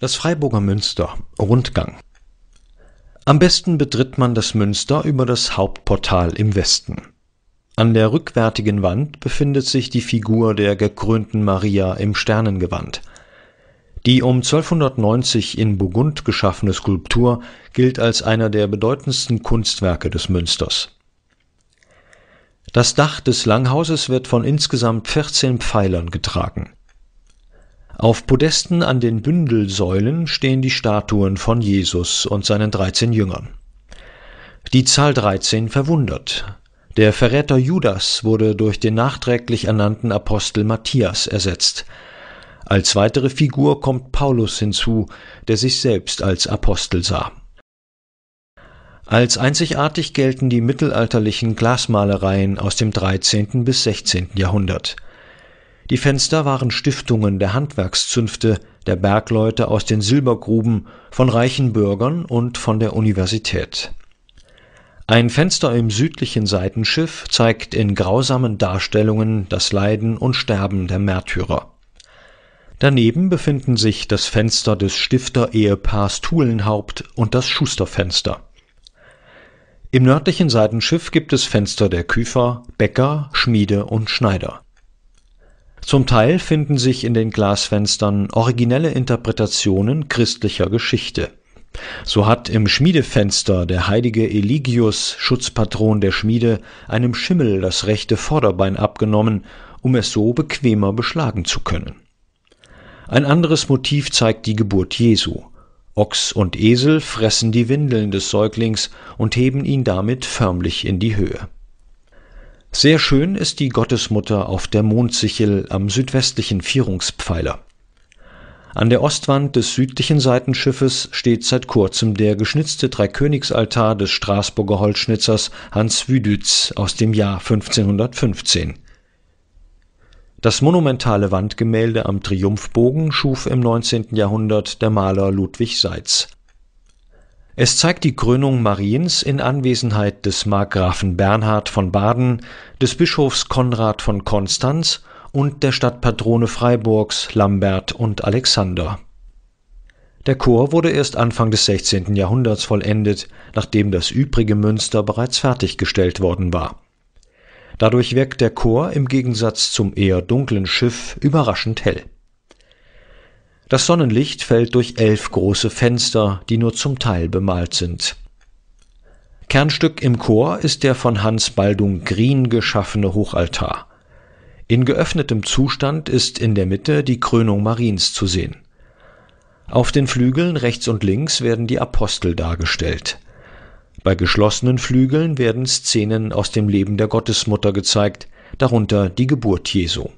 Das Freiburger Münster Rundgang Am besten betritt man das Münster über das Hauptportal im Westen. An der rückwärtigen Wand befindet sich die Figur der gekrönten Maria im Sternengewand. Die um 1290 in Burgund geschaffene Skulptur gilt als einer der bedeutendsten Kunstwerke des Münsters. Das Dach des Langhauses wird von insgesamt 14 Pfeilern getragen. Auf Podesten an den Bündelsäulen stehen die Statuen von Jesus und seinen 13 Jüngern. Die Zahl 13 verwundert. Der Verräter Judas wurde durch den nachträglich ernannten Apostel Matthias ersetzt. Als weitere Figur kommt Paulus hinzu, der sich selbst als Apostel sah. Als einzigartig gelten die mittelalterlichen Glasmalereien aus dem 13. bis 16. Jahrhundert. Die Fenster waren Stiftungen der Handwerkszünfte, der Bergleute aus den Silbergruben, von reichen Bürgern und von der Universität. Ein Fenster im südlichen Seitenschiff zeigt in grausamen Darstellungen das Leiden und Sterben der Märtyrer. Daneben befinden sich das Fenster des Stifter-Ehepaars Thulenhaupt und das Schusterfenster. Im nördlichen Seitenschiff gibt es Fenster der Küfer, Bäcker, Schmiede und Schneider. Zum Teil finden sich in den Glasfenstern originelle Interpretationen christlicher Geschichte. So hat im Schmiedefenster der heilige Eligius, Schutzpatron der Schmiede, einem Schimmel das rechte Vorderbein abgenommen, um es so bequemer beschlagen zu können. Ein anderes Motiv zeigt die Geburt Jesu. Ochs und Esel fressen die Windeln des Säuglings und heben ihn damit förmlich in die Höhe. Sehr schön ist die Gottesmutter auf der Mondsichel am südwestlichen Vierungspfeiler. An der Ostwand des südlichen Seitenschiffes steht seit kurzem der geschnitzte Dreikönigsaltar des Straßburger Holzschnitzers Hans Wüdütz aus dem Jahr 1515. Das monumentale Wandgemälde am Triumphbogen schuf im 19. Jahrhundert der Maler Ludwig Seitz. Es zeigt die Krönung Mariens in Anwesenheit des Markgrafen Bernhard von Baden, des Bischofs Konrad von Konstanz und der Stadtpatrone Freiburgs Lambert und Alexander. Der Chor wurde erst Anfang des 16. Jahrhunderts vollendet, nachdem das übrige Münster bereits fertiggestellt worden war. Dadurch wirkt der Chor im Gegensatz zum eher dunklen Schiff überraschend hell. Das Sonnenlicht fällt durch elf große Fenster, die nur zum Teil bemalt sind. Kernstück im Chor ist der von Hans Baldung Green geschaffene Hochaltar. In geöffnetem Zustand ist in der Mitte die Krönung Mariens zu sehen. Auf den Flügeln rechts und links werden die Apostel dargestellt. Bei geschlossenen Flügeln werden Szenen aus dem Leben der Gottesmutter gezeigt, darunter die Geburt Jesu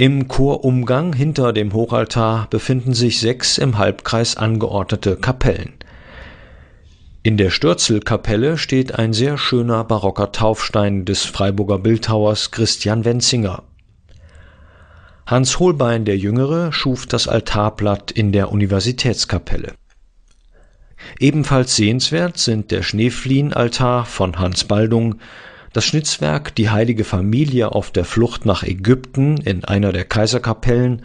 im Chorumgang hinter dem Hochaltar befinden sich sechs im Halbkreis angeordnete Kapellen. In der Stürzelkapelle steht ein sehr schöner barocker Taufstein des Freiburger Bildhauers Christian Wenzinger. Hans Holbein der Jüngere schuf das Altarblatt in der Universitätskapelle. Ebenfalls sehenswert sind der Schneefliehenaltar von Hans Baldung das Schnitzwerk Die heilige Familie auf der Flucht nach Ägypten in einer der Kaiserkapellen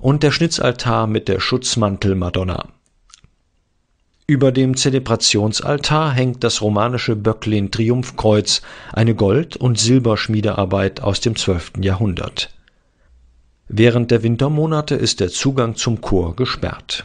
und der Schnitzaltar mit der Schutzmantel Madonna. Über dem Zelebrationsaltar hängt das romanische Böcklin Triumphkreuz, eine Gold- und Silberschmiedearbeit aus dem 12. Jahrhundert. Während der Wintermonate ist der Zugang zum Chor gesperrt